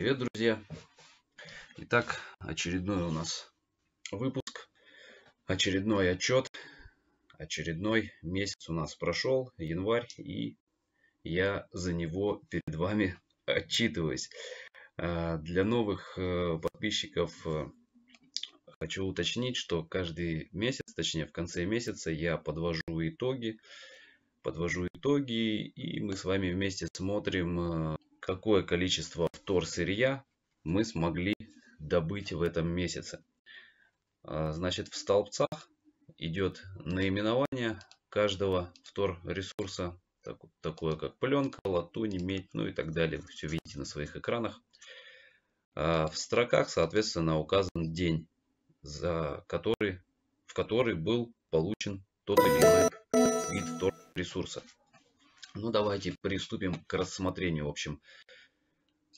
Привет, друзья! Итак, очередной у нас выпуск, очередной отчет, очередной месяц у нас прошел, январь, и я за него перед вами отчитываюсь. А, для новых э, подписчиков э, хочу уточнить, что каждый месяц, точнее в конце месяца, я подвожу итоги, подвожу итоги, и мы с вами вместе смотрим э, какое количество втор сырья мы смогли добыть в этом месяце. А, значит, в столбцах идет наименование каждого втор ресурса, такое как пленка, латунь, медь, ну и так далее. Вы все видите на своих экранах. А, в строках, соответственно, указан день, за который, в который был получен тот или иной вид ресурса. Ну, давайте приступим к рассмотрению, в общем.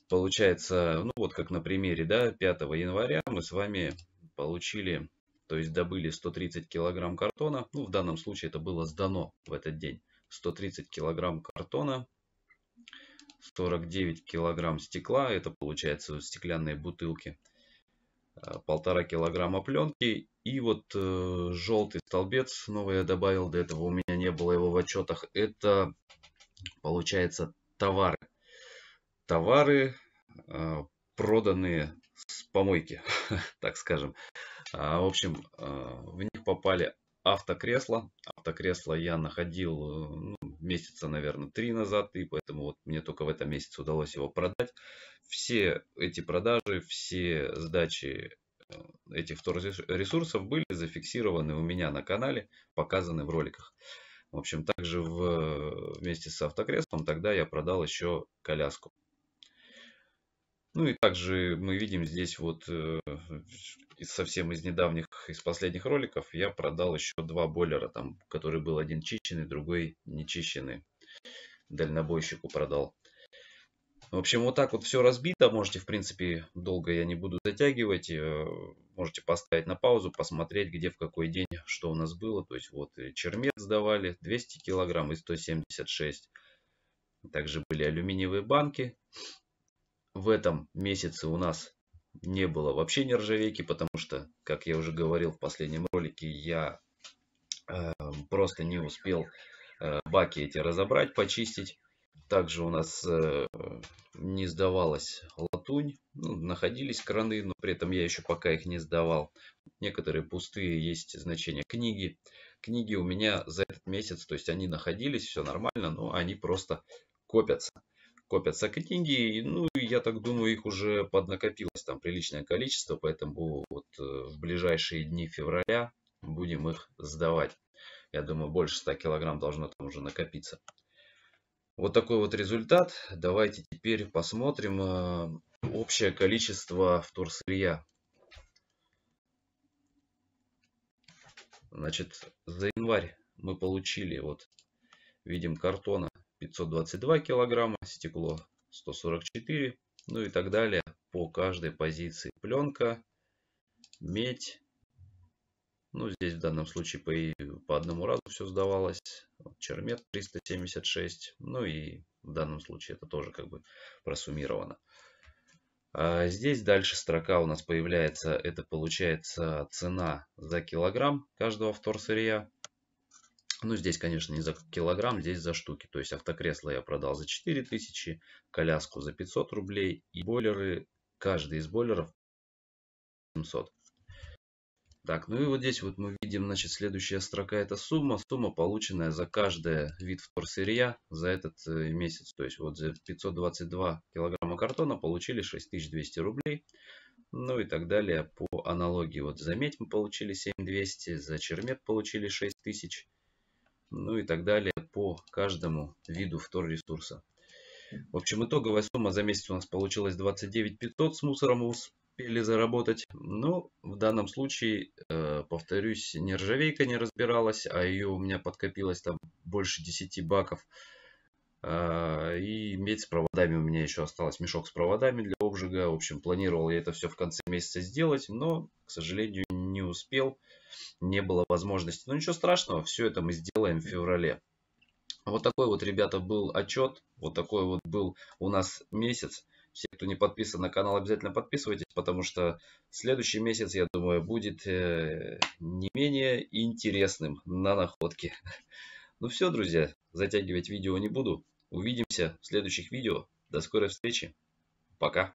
Получается, ну вот как на примере, да, 5 января мы с вами получили, то есть добыли 130 килограмм картона. Ну, в данном случае это было сдано в этот день. 130 килограмм картона, 49 килограмм стекла, это получается стеклянные бутылки, а, полтора килограмма пленки. И вот э, желтый столбец, новый я добавил, до этого у меня не было его в отчетах, это получается товары. Товары, э, проданные с помойки, так скажем. А, в общем, э, в них попали автокресло. Автокресло я находил э, ну, месяца, наверное, три назад, и поэтому вот мне только в этом месяце удалось его продать. Все эти продажи, все сдачи этих ресурсов были зафиксированы у меня на канале, показаны в роликах. В общем, также в, вместе с автокреслом тогда я продал еще коляску. Ну и также мы видим здесь вот э, совсем из недавних, из последних роликов я продал еще два бойлера, там, который был один чищенный, другой нечищенный. Дальнобойщику продал. В общем, вот так вот все разбито. Можете, в принципе, долго я не буду затягивать. Э, можете поставить на паузу, посмотреть, где в какой день что у нас было. То есть вот э, чермет сдавали 200 килограмм и 176. Также были алюминиевые банки. В этом месяце у нас не было вообще нержавейки, потому что, как я уже говорил в последнем ролике, я э, просто не успел э, баки эти разобрать, почистить. Также у нас э, не сдавалась латунь, ну, находились краны, но при этом я еще пока их не сдавал некоторые пустые есть значения книги. Книги у меня за этот месяц, то есть они находились, все нормально, но они просто копятся. Копятся книги, ну, я так думаю, их уже поднакопилось там приличное количество, поэтому вот э, в ближайшие дни февраля будем их сдавать. Я думаю, больше 100 килограмм должно там уже накопиться. Вот такой вот результат. Давайте теперь посмотрим э, общее количество вторсырья Значит, за январь мы получили, вот видим картона 522 килограмма, стекло 144, ну и так далее по каждой позиции. Пленка, медь, ну здесь в данном случае по, по одному разу все сдавалось, чермет 376, ну и в данном случае это тоже как бы просуммировано. А здесь дальше строка у нас появляется, это получается цена за килограмм каждого вторсырья. Ну, здесь, конечно, не за килограмм, здесь за штуки. То есть автокресло я продал за 4000, коляску за 500 рублей и бойлеры, каждый из бойлеров 700. Так, ну и вот здесь вот мы видим, значит, следующая строка это сумма. Сумма, полученная за каждый вид вторсырья за этот э, месяц. То есть вот за 522 килограмма картона получили 6200 рублей. Ну и так далее по аналогии. Вот за медь мы получили 7200, за чермет получили 6000. Ну и так далее по каждому виду вторресурса. В общем, итоговая сумма за месяц у нас получилась 29500 с мусором успели заработать. но ну, в данном случае, э, повторюсь, ржавейка не разбиралась, а ее у меня подкопилось там больше 10 баков. А, и медь с проводами у меня еще осталось, мешок с проводами для обжига. В общем, планировал я это все в конце месяца сделать, но, к сожалению, не успел, не было возможности. Но ну, ничего страшного, все это мы сделаем в феврале. Вот такой вот, ребята, был отчет, вот такой вот был у нас месяц. Все, кто не подписан на канал, обязательно подписывайтесь, потому что следующий месяц, я думаю, будет э, не менее интересным на находке. Ну все, друзья, затягивать видео не буду. Увидимся в следующих видео. До скорой встречи. Пока.